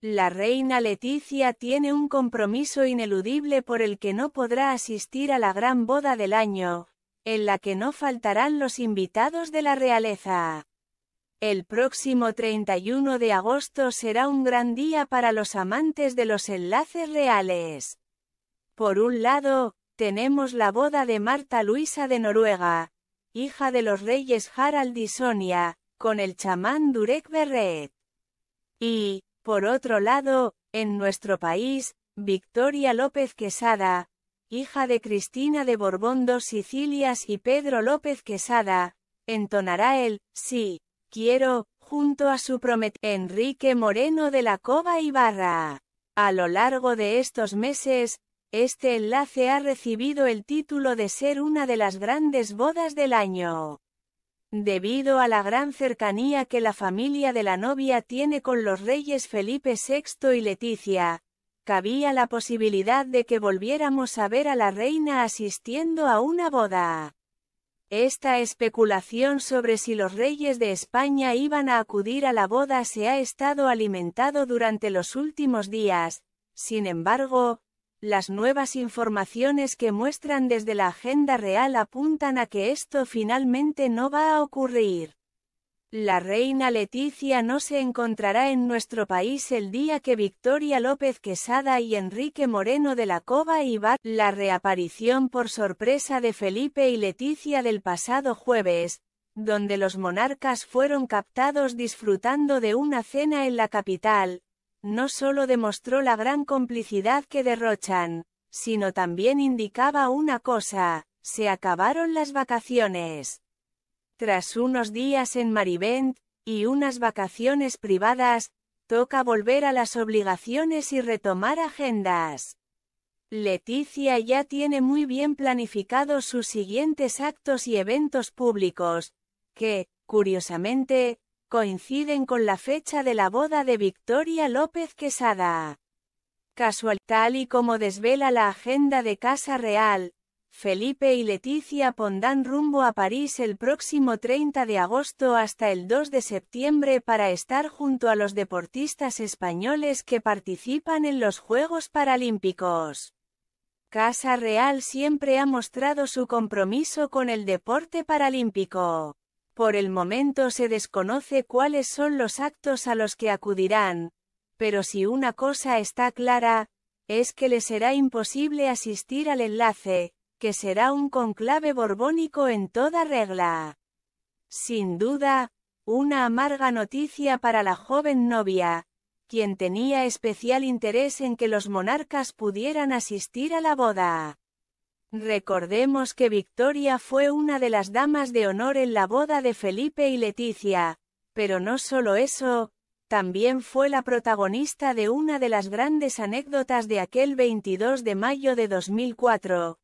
La reina Leticia tiene un compromiso ineludible por el que no podrá asistir a la gran boda del año, en la que no faltarán los invitados de la realeza. El próximo 31 de agosto será un gran día para los amantes de los enlaces reales. Por un lado, tenemos la boda de Marta Luisa de Noruega, hija de los reyes Harald y Sonia, con el chamán Durek Berret. Y, por otro lado, en nuestro país, Victoria López Quesada, hija de Cristina de Borbón dos Sicilias y Pedro López Quesada, entonará el, sí, quiero, junto a su prometido Enrique Moreno de la Cova Ibarra. A lo largo de estos meses, este enlace ha recibido el título de ser una de las grandes bodas del año. Debido a la gran cercanía que la familia de la novia tiene con los reyes Felipe VI y Leticia, cabía la posibilidad de que volviéramos a ver a la reina asistiendo a una boda. Esta especulación sobre si los reyes de España iban a acudir a la boda se ha estado alimentado durante los últimos días, sin embargo, las nuevas informaciones que muestran desde la agenda real apuntan a que esto finalmente no va a ocurrir. La reina Leticia no se encontrará en nuestro país el día que Victoria López Quesada y Enrique Moreno de la Cova y Bar. La reaparición por sorpresa de Felipe y Leticia del pasado jueves, donde los monarcas fueron captados disfrutando de una cena en la capital, no solo demostró la gran complicidad que derrochan, sino también indicaba una cosa, se acabaron las vacaciones. Tras unos días en Marivent, y unas vacaciones privadas, toca volver a las obligaciones y retomar agendas. Leticia ya tiene muy bien planificados sus siguientes actos y eventos públicos, que, curiosamente, coinciden con la fecha de la boda de Victoria López Quesada. Casual, tal y como desvela la agenda de Casa Real, Felipe y Leticia pondrán rumbo a París el próximo 30 de agosto hasta el 2 de septiembre para estar junto a los deportistas españoles que participan en los Juegos Paralímpicos. Casa Real siempre ha mostrado su compromiso con el deporte paralímpico. Por el momento se desconoce cuáles son los actos a los que acudirán, pero si una cosa está clara, es que le será imposible asistir al enlace, que será un conclave borbónico en toda regla. Sin duda, una amarga noticia para la joven novia, quien tenía especial interés en que los monarcas pudieran asistir a la boda. Recordemos que Victoria fue una de las damas de honor en la boda de Felipe y Leticia, pero no solo eso, también fue la protagonista de una de las grandes anécdotas de aquel 22 de mayo de 2004,